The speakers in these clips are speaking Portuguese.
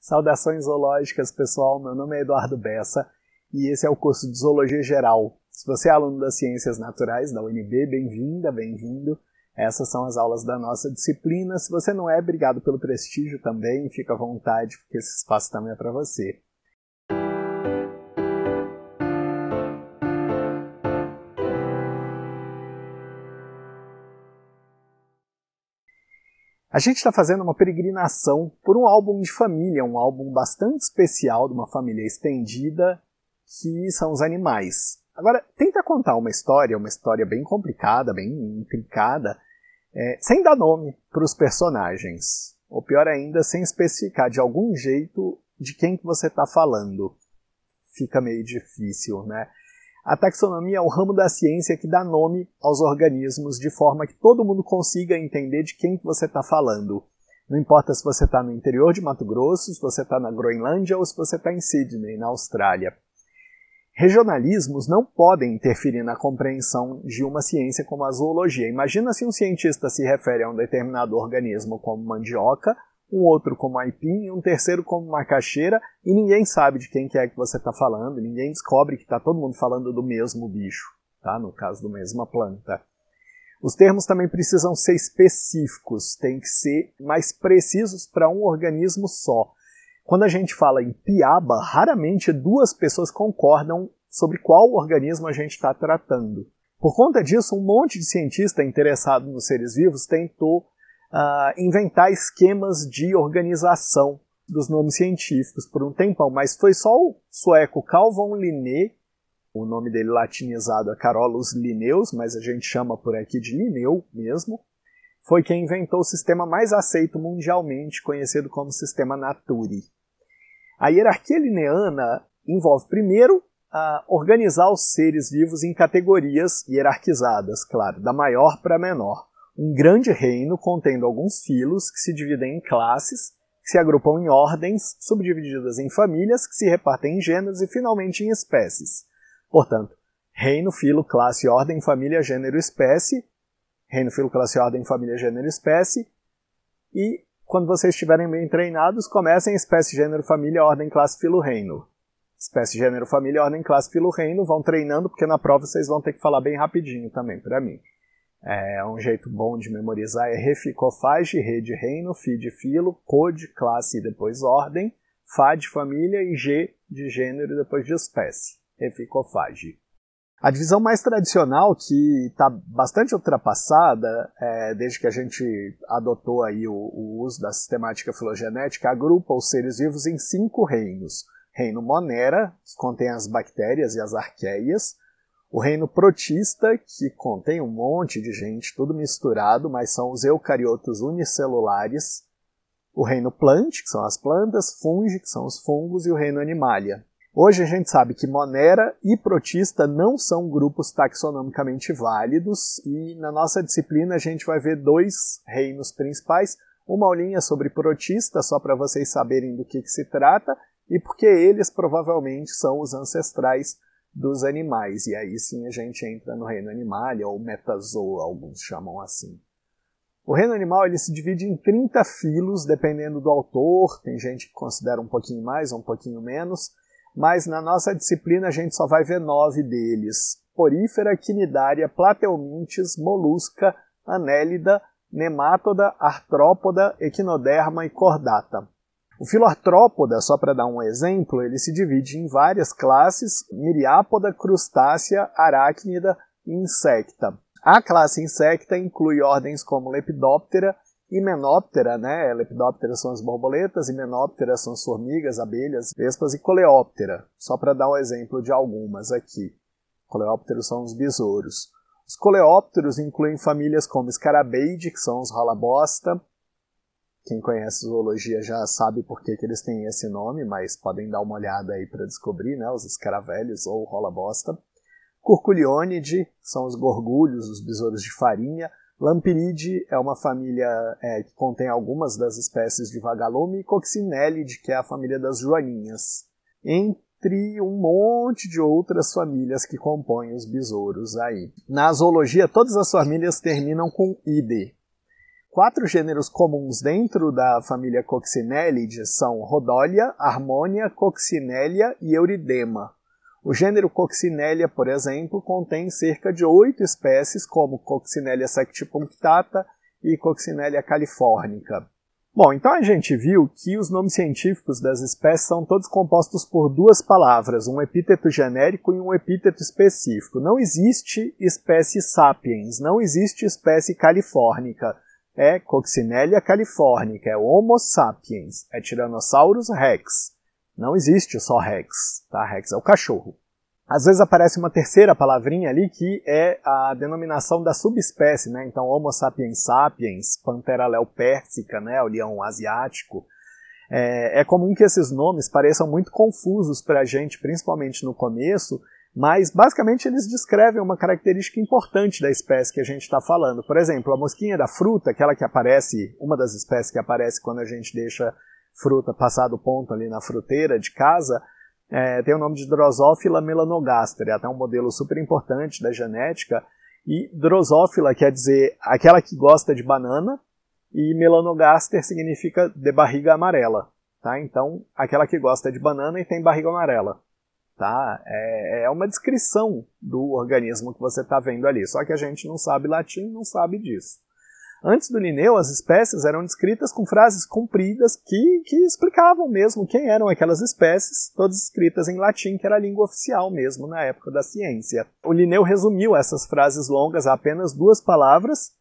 Saudações zoológicas, pessoal. Meu nome é Eduardo Bessa e esse é o curso de Zoologia Geral. Se você é aluno das Ciências Naturais da UNB, bem-vinda, bem-vindo. Essas são as aulas da nossa disciplina. Se você não é, obrigado pelo prestígio também. Fica à vontade, porque esse espaço também é para você. A gente está fazendo uma peregrinação por um álbum de família, um álbum bastante especial de uma família estendida, que são os animais. Agora, tenta contar uma história, uma história bem complicada, bem intricada, é, sem dar nome para os personagens. Ou pior ainda, sem especificar de algum jeito de quem que você está falando. Fica meio difícil, né? A taxonomia é o ramo da ciência que dá nome aos organismos de forma que todo mundo consiga entender de quem que você está falando. Não importa se você está no interior de Mato Grosso, se você está na Groenlândia ou se você está em Sydney, na Austrália. Regionalismos não podem interferir na compreensão de uma ciência como a zoologia. Imagina se um cientista se refere a um determinado organismo como mandioca um outro como aipim e um terceiro como macaxeira, e ninguém sabe de quem que é que você está falando, ninguém descobre que está todo mundo falando do mesmo bicho, tá? no caso do mesma planta. Os termos também precisam ser específicos, tem que ser mais precisos para um organismo só. Quando a gente fala em piaba, raramente duas pessoas concordam sobre qual organismo a gente está tratando. Por conta disso, um monte de cientista interessado nos seres vivos tentou uh, inventar esquemas de organização dos nomes científicos por um tempão, mas foi só o sueco Carl von Linné, o nome dele latinizado é Carolus Linneus, mas a gente chama por aqui de Linneu mesmo, foi quem inventou o sistema mais aceito mundialmente, conhecido como sistema Naturi. A hierarquia lineana envolve, primeiro, organizar os seres vivos em categorias hierarquizadas, claro, da maior para a menor um grande reino contendo alguns filos que se dividem em classes, que se agrupam em ordens, subdivididas em famílias, que se repartem em gêneros e finalmente em espécies. Portanto, reino, filo, classe, ordem, família, gênero, espécie, reino, filo, classe, ordem, família, gênero, espécie, e quando vocês estiverem bem treinados, comecem espécie, gênero, família, ordem, classe, filo, reino. Espécie, gênero, família, ordem, classe, filo, reino, vão treinando, porque na prova vocês vão ter que falar bem rapidinho também, para mim. É, um jeito bom de memorizar é Reficofage de rede reino, fi de filo, co de classe e depois ordem, fa de família e g de gênero e depois de espécie. Reficofage A divisão mais tradicional, que está bastante ultrapassada, é, desde que a gente adotou aí o, o, uso da sistemática filogenética, agrupa os seres vivos em cinco reinos. Reino Monera, que contém as bactérias e as arqueias. O reino protista, que contém um monte de gente, tudo misturado, mas são os eucariotos unicelulares. O reino plant, que são as plantas, fungi, que são os fungos, e o reino animalia. Hoje a gente sabe que Monera e Protista não são grupos taxonomicamente válidos, e na nossa disciplina a gente vai ver dois reinos principais, uma aulinha sobre Protista, só para vocês saberem do que, que se trata, e porque eles provavelmente são os ancestrais dos animais. E aí sim a gente entra no reino animal, ou metazoa, alguns chamam assim. O reino animal ele se divide em 30 filos, dependendo do autor, tem gente que considera um pouquinho mais ou um pouquinho menos, mas na nossa disciplina a gente só vai ver nove deles. Porífera, quinidária, platelmintes, molusca, anélida, nemátoda, artrópoda, equinoderma e cordata. O Filartrópoda, só para dar um exemplo, ele se divide em várias classes: miriápoda, crustácea, arácnida e insecta. A classe insecta inclui ordens como Lepidóptera e Menoptera, né? Lepidóptera são as borboletas, e são as formigas, abelhas, vespas e Coleóptera, só para dar um exemplo de algumas aqui. Coleópteros são os besouros. Os coleópteros incluem famílias como Scarabeidae, que são os rolas-bosta. Quem conhece zoologia já sabe por que, que eles têm esse nome, mas podem dar uma olhada aí para descobrir, né? Os escaravelhos ou rola bosta. Curculionidae são os gorgulhos, os besouros de farinha. Lampiride é uma família é, que contém algumas das espécies de vagalume e que é a família das joaninhas. Entre um monte de outras famílias que compõem os besouros aí. Na zoologia, todas as famílias terminam com ide, Quatro gêneros comuns dentro da família Coccinellidae são Rodolia, Harmonia, Coccinella e Euridema. O gênero Coccinella, por exemplo, contém cerca de oito espécies, como Coccinella sectipunctata e Coccinella californica. Bom, então a gente viu que os nomes científicos das espécies são todos compostos por duas palavras, um epíteto genérico e um epíteto específico. Não existe espécie sapiens, não existe espécie californica é Coccinelia californica, é Homo sapiens, é Tyrannosaurus rex. Não existe só rex, tá? Rex é o cachorro. Às vezes aparece uma terceira palavrinha ali que é a denominação da subespécie, né? Então, Homo sapiens sapiens, Pantera leo né? O leão asiático. É, é comum que esses nomes pareçam muito confusos para a gente, principalmente no começo, mas basicamente eles descrevem uma característica importante da espécie que a gente está falando. Por exemplo, a mosquinha da fruta, aquela que aparece, uma das espécies que aparece quando a gente deixa fruta passar do ponto ali na fruteira de casa, é, tem o nome de Drosófila melanogaster, é até um modelo super importante da genética. E Drosófila quer dizer aquela que gosta de banana, e melanogaster significa de barriga amarela, tá? Então, aquela que gosta de banana e tem barriga amarela. Tá? É, é uma descrição do organismo que você está vendo ali, só que a gente não sabe latim, não sabe disso. Antes do Linneu, as espécies eram descritas com frases compridas que, que explicavam mesmo quem eram aquelas espécies, todas escritas em latim, que era a língua oficial mesmo na época da ciência. O Linneu resumiu essas frases longas a apenas duas palavras,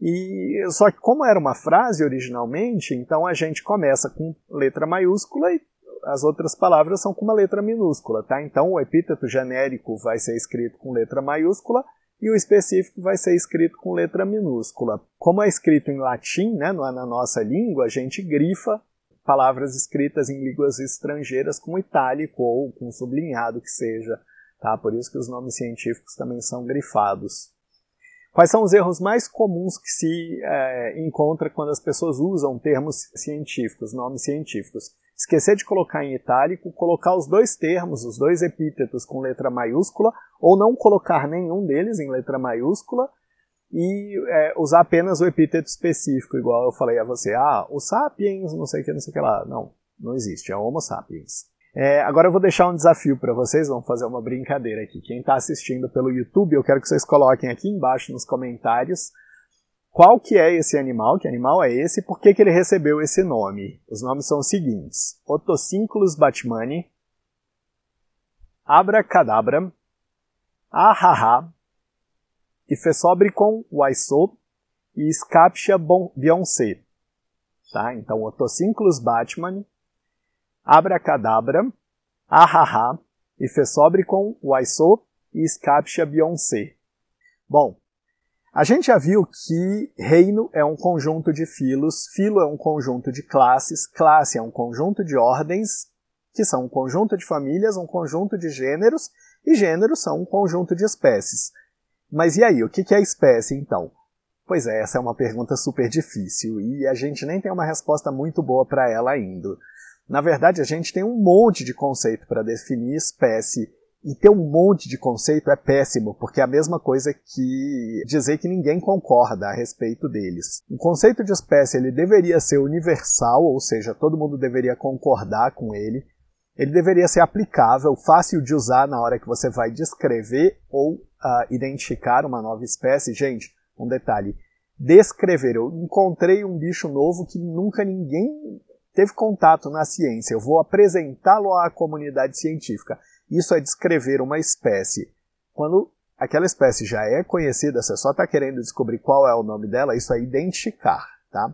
e só que como era uma frase originalmente, então a gente começa com letra maiúscula e as outras palavras são com uma letra minúscula, tá? Então o epíteto genérico vai ser escrito com letra maiúscula e o específico vai ser escrito com letra minúscula. Como é escrito em latim, né, é na nossa língua, a gente grifa palavras escritas em línguas estrangeiras com itálico ou com sublinhado que seja, tá? Por isso que os nomes científicos também são grifados. Quais são os erros mais comuns que se é, encontra quando as pessoas usam termos científicos, nomes científicos? esquecer de colocar em itálico, colocar os dois termos, os dois epítetos com letra maiúscula, ou não colocar nenhum deles em letra maiúscula e é, usar apenas o epíteto específico, igual eu falei a você, ah, o sapiens, não sei o que, não sei o que lá. Não, não existe, é Homo sapiens. É, agora eu vou deixar um desafio para vocês, vamos fazer uma brincadeira aqui. Quem está assistindo pelo YouTube, eu quero que vocês coloquem aqui embaixo nos comentários qual que é esse animal, que animal é esse, por que, que ele recebeu esse nome. Os nomes são os seguintes, Otocinclus batmani, Abracadabra, Ahaha, Ifesobricon waiso e Scaptia beyoncé. Tá? Então, Otocinclus batmani, Abracadabra, Ahaha, Ifesobricon waiso e Scaptia beyoncé. Bom, a gente já viu que reino é um conjunto de filos, filo é um conjunto de classes, classe é um conjunto de ordens, que são um conjunto de famílias, um conjunto de gêneros, e gêneros são um conjunto de espécies. Mas e aí, o que é espécie então? Pois é, essa é uma pergunta super difícil e a gente nem tem uma resposta muito boa para ela ainda. Na verdade, a gente tem um monte de conceito para definir espécie e ter um monte de conceito é péssimo, porque é a mesma coisa que dizer que ninguém concorda a respeito deles. O conceito de espécie ele deveria ser universal, ou seja, todo mundo deveria concordar com ele. Ele deveria ser aplicável, fácil de usar na hora que você vai descrever ou uh, identificar uma nova espécie. Gente, um detalhe: descrever. Eu encontrei um bicho novo que nunca ninguém teve contato na ciência. Eu vou apresentá-lo à comunidade científica isso é descrever uma espécie. Quando aquela espécie já é conhecida, você só está querendo descobrir qual é o nome dela, isso é identificar, tá?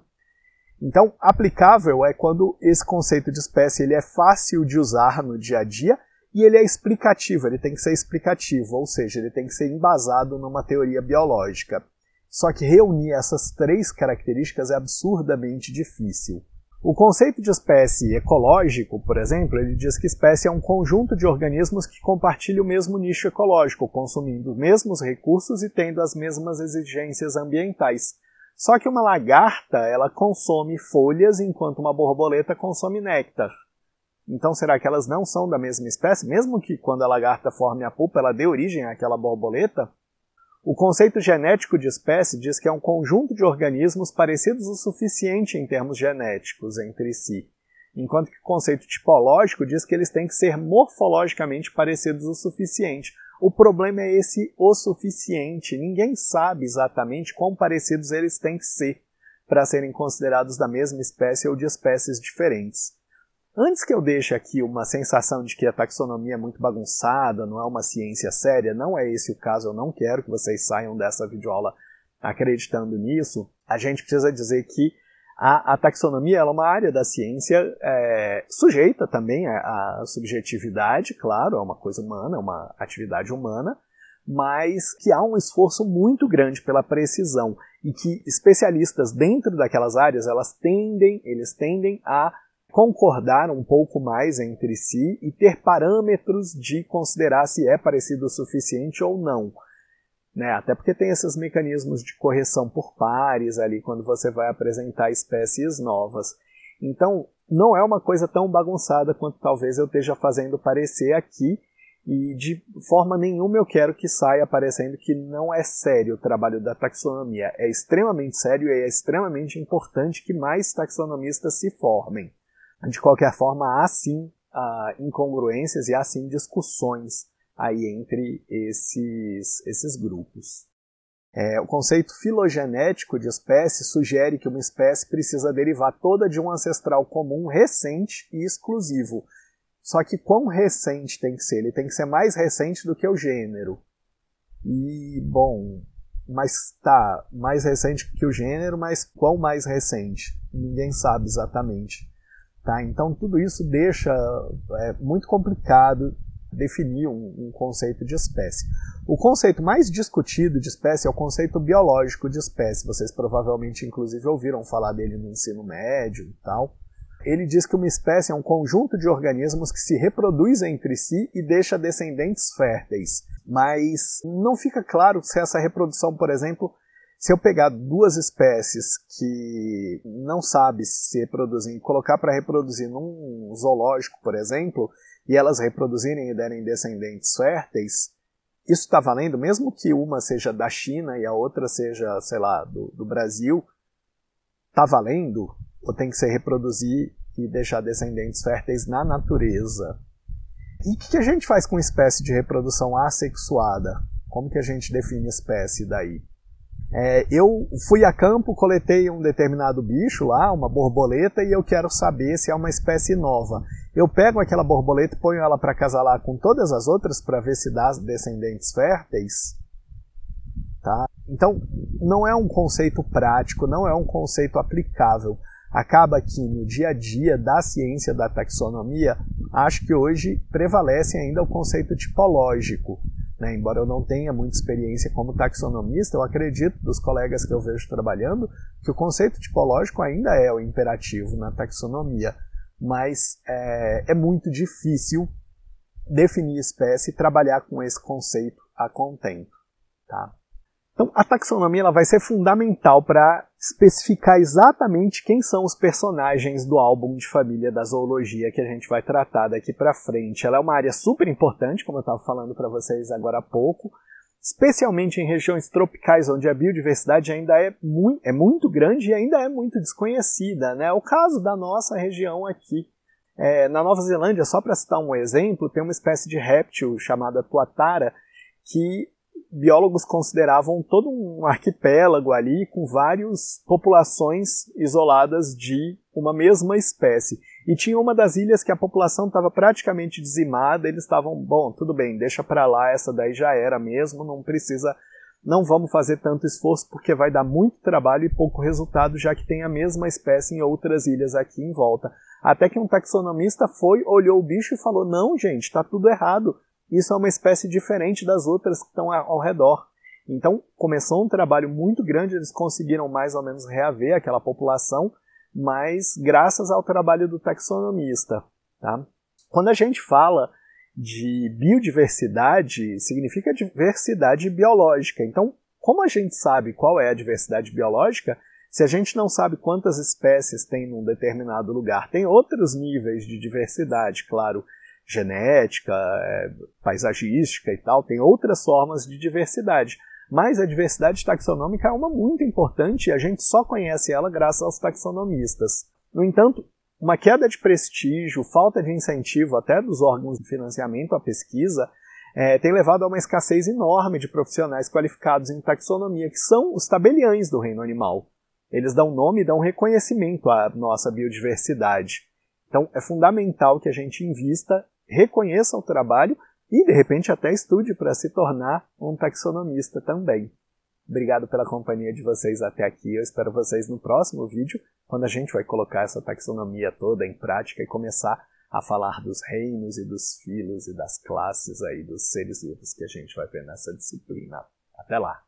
Então, aplicável é quando esse conceito de espécie ele é fácil de usar no dia a dia e ele é explicativo, ele tem que ser explicativo, ou seja, ele tem que ser embasado numa teoria biológica. Só que reunir essas três características é absurdamente difícil. O conceito de espécie ecológico, por exemplo, ele diz que espécie é um conjunto de organismos que compartilham o mesmo nicho ecológico, consumindo os mesmos recursos e tendo as mesmas exigências ambientais. Só que uma lagarta, ela consome folhas enquanto uma borboleta consome néctar. Então será que elas não são da mesma espécie, mesmo que quando a lagarta forme a pupa ela dê origem àquela borboleta? O conceito genético de espécie diz que é um conjunto de organismos parecidos o suficiente em termos genéticos entre si, enquanto que o conceito tipológico diz que eles têm que ser morfologicamente parecidos o suficiente. O problema é esse o suficiente. Ninguém sabe exatamente quão parecidos eles têm que ser para serem considerados da mesma espécie ou de espécies diferentes. Antes que eu deixe aqui uma sensação de que a taxonomia é muito bagunçada, não é uma ciência séria, não é esse o caso, eu não quero que vocês saiam dessa videoaula acreditando nisso, a gente precisa dizer que a, a taxonomia é uma área da ciência é, sujeita também à, à subjetividade, claro, é uma coisa humana, é uma atividade humana, mas que há um esforço muito grande pela precisão e que especialistas dentro daquelas áreas elas tendem, eles tendem a concordar um pouco mais entre si e ter parâmetros de considerar se é parecido o suficiente ou não. Né? Até porque tem esses mecanismos de correção por pares ali quando você vai apresentar espécies novas. Então, não é uma coisa tão bagunçada quanto talvez eu esteja fazendo parecer aqui, e de forma nenhuma eu quero que saia parecendo que não é sério o trabalho da taxonomia. É extremamente sério e é extremamente importante que mais taxonomistas se formem. De qualquer forma, há sim uh, incongruências e há sim discussões aí entre esses, esses grupos. É, o conceito filogenético de espécie sugere que uma espécie precisa derivar toda de um ancestral comum recente e exclusivo. Só que quão recente tem que ser? Ele tem que ser mais recente do que o gênero. E, bom, mas tá, mais recente que o gênero, mas quão mais recente? Ninguém sabe exatamente. Tá? Então, tudo isso deixa é, muito complicado definir um, um, conceito de espécie. O conceito mais discutido de espécie é o conceito biológico de espécie. Vocês provavelmente, inclusive, ouviram falar dele no ensino médio e tal. Ele diz que uma espécie é um conjunto de organismos que se reproduzem entre si e deixa descendentes férteis. Mas não fica claro se essa reprodução, por exemplo, se eu pegar duas espécies que não sabe se reproduzem e colocar para reproduzir num zoológico, por exemplo, e elas reproduzirem e derem descendentes férteis, isso está valendo, mesmo que uma seja da China e a outra seja, sei lá, do, do Brasil, está valendo? Ou tem que ser reproduzir e deixar descendentes férteis na natureza? E o que, que a gente faz com espécie de reprodução assexuada? Como que a gente define espécie daí? É, eu fui a campo, coletei um determinado bicho lá, uma borboleta, e eu quero saber se é uma espécie nova. Eu pego aquela borboleta e ponho ela para casalar com todas as outras para ver se dá descendentes férteis. Tá? Então, não é um conceito prático, não é um conceito aplicável. Acaba que no dia a dia da ciência da taxonomia, acho que hoje prevalece ainda o conceito tipológico. Né? Embora eu não tenha muita experiência como taxonomista, eu acredito dos colegas que eu vejo trabalhando que o conceito tipológico ainda é o imperativo na taxonomia, mas é, é muito difícil definir espécie e trabalhar com esse conceito a contento. Tá? Então, a taxonomia ela vai ser fundamental para especificar exatamente quem são os personagens do álbum de família da zoologia que a gente vai tratar daqui para frente. Ela é uma área super importante, como eu estava falando para vocês agora há pouco, especialmente em regiões tropicais onde a biodiversidade ainda é, mu é muito grande e ainda é muito desconhecida. Né? É o caso da nossa região aqui. É, na Nova Zelândia, só para citar um exemplo, tem uma espécie de réptil chamada tuatara que biólogos consideravam todo um arquipélago ali com várias populações isoladas de uma mesma espécie. E tinha uma das ilhas que a população estava praticamente dizimada, eles estavam, bom, tudo bem, deixa para lá, essa daí já era mesmo, não precisa, não vamos fazer tanto esforço porque vai dar muito trabalho e pouco resultado, já que tem a mesma espécie em outras ilhas aqui em volta. Até que um taxonomista foi, olhou o bicho e falou: "Não, gente, está tudo errado isso é uma espécie diferente das outras que estão ao redor. Então, começou um trabalho muito grande, eles conseguiram mais ou menos reaver aquela população, mas graças ao trabalho do taxonomista. Tá? Quando a gente fala de biodiversidade, significa diversidade biológica. Então, como a gente sabe qual é a diversidade biológica, se a gente não sabe quantas espécies tem num determinado lugar, tem outros níveis de diversidade, claro, genética, é, paisagística e tal, tem outras formas de diversidade. Mas a diversidade taxonômica é uma muito importante e a gente só conhece ela graças aos taxonomistas. No entanto, uma queda de prestígio, falta de incentivo até dos órgãos de financiamento à pesquisa, é, tem levado a uma escassez enorme de profissionais qualificados em taxonomia, que são os tabeliães do reino animal. Eles dão nome e dão reconhecimento à nossa biodiversidade. Então, é fundamental que a gente invista reconheça o trabalho e, de repente, até estude para se tornar um taxonomista também. Obrigado pela companhia de vocês até aqui. Eu espero vocês no próximo vídeo, quando a gente vai colocar essa taxonomia toda em prática e começar a falar dos reinos e dos filos e das classes aí dos seres vivos que a gente vai ver nessa disciplina. Até lá!